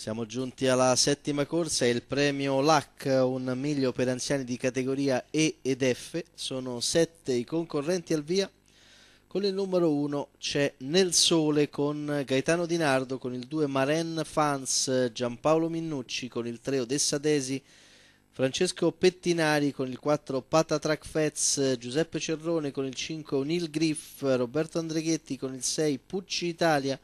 Siamo giunti alla settima corsa e il premio LAC, un miglio per anziani di categoria E ed F. Sono sette i concorrenti al via. Con il numero 1 c'è Nel Sole con Gaetano Di Nardo, con il 2 Maren Fans, Giampaolo Minnucci, con il 3 Odessa Desi, Francesco Pettinari, con il 4 Patatrack Fez, Giuseppe Cerrone, con il 5 Neil Griff, Roberto Andreghetti, con il 6 Pucci Italia,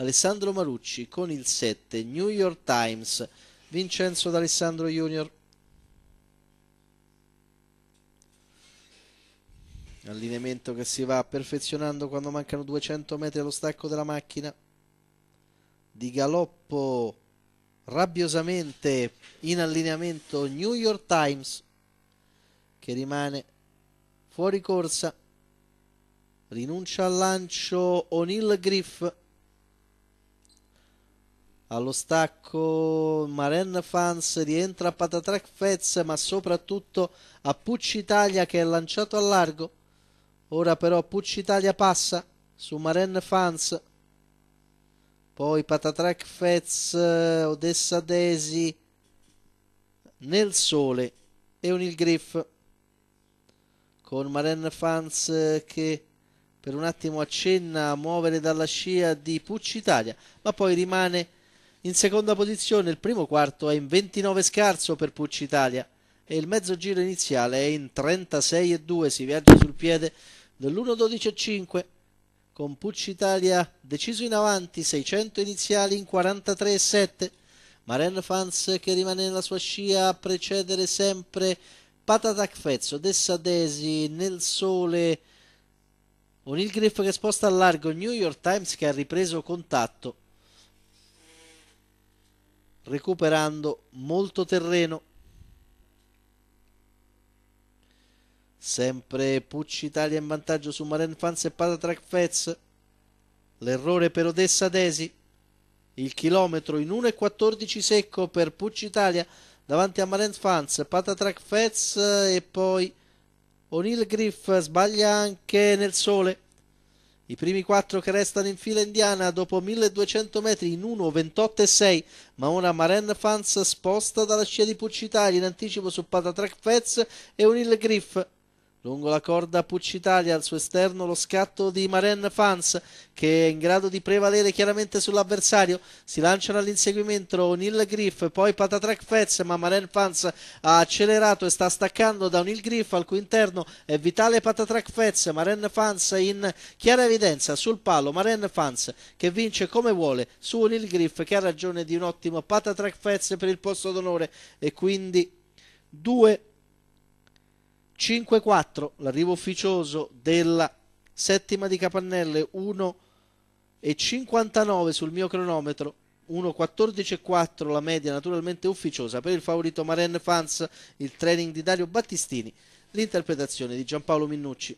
Alessandro Marucci con il 7, New York Times, Vincenzo D'Alessandro Junior. Allineamento che si va perfezionando quando mancano 200 metri allo stacco della macchina. Di galoppo rabbiosamente in allineamento New York Times che rimane fuori corsa. Rinuncia al lancio O'Neill Griff allo stacco Maren Fans rientra a Patatrack Fez ma soprattutto a Pucci Italia che è lanciato a largo ora però Pucci Italia passa su Maren Fans poi Patatrack Fez Odessa Desi nel sole e un il griff con Maren Fans che per un attimo accenna a muovere dalla scia di Pucci Italia ma poi rimane in seconda posizione il primo quarto è in 29 scarso per Pucci Italia e il mezzo giro iniziale è in 36,2, si viaggia sul piede dell'1,12,5 con Pucci Italia deciso in avanti, 600 iniziali in 43,7, Maren Fans che rimane nella sua scia a precedere sempre Patatak Fezzo, Dessadesi, Nel Sole, O'Neill Griff che sposta al largo, New York Times che ha ripreso contatto recuperando molto terreno. Sempre Pucci Italia in vantaggio su Maren Fans e Patatrack Fez. L'errore per Odessa Desi. Il chilometro in 1,14 secco per Pucci Italia davanti a Maren Fans, Patatrack Fez eh, e poi O'Neill Griff sbaglia anche nel sole. I primi quattro che restano in fila indiana dopo 1200 metri in 1.28.6, ma ora Maren Fans sposta dalla scia di Puccitali in anticipo su Patatrack Fez e Unil Griff. Lungo la corda Pucci al suo esterno lo scatto di Maren Fans che è in grado di prevalere chiaramente sull'avversario. Si lanciano all'inseguimento Neil Griff, poi Patatrack Fez, ma Maren Fans ha accelerato e sta staccando da Neil Griff al cui interno è vitale Patatrack Fez. Maren Fans in chiara evidenza sul palo. Maren Fans che vince come vuole su Neil Griff che ha ragione di un ottimo Patatrack Fez per il posto d'onore e quindi due 5-4 l'arrivo ufficioso della settima di Capannelle 1 e 59 sul mio cronometro 1-14-4 la media naturalmente ufficiosa per il favorito Maren Fans il training di Dario Battistini l'interpretazione di Giampaolo Minnucci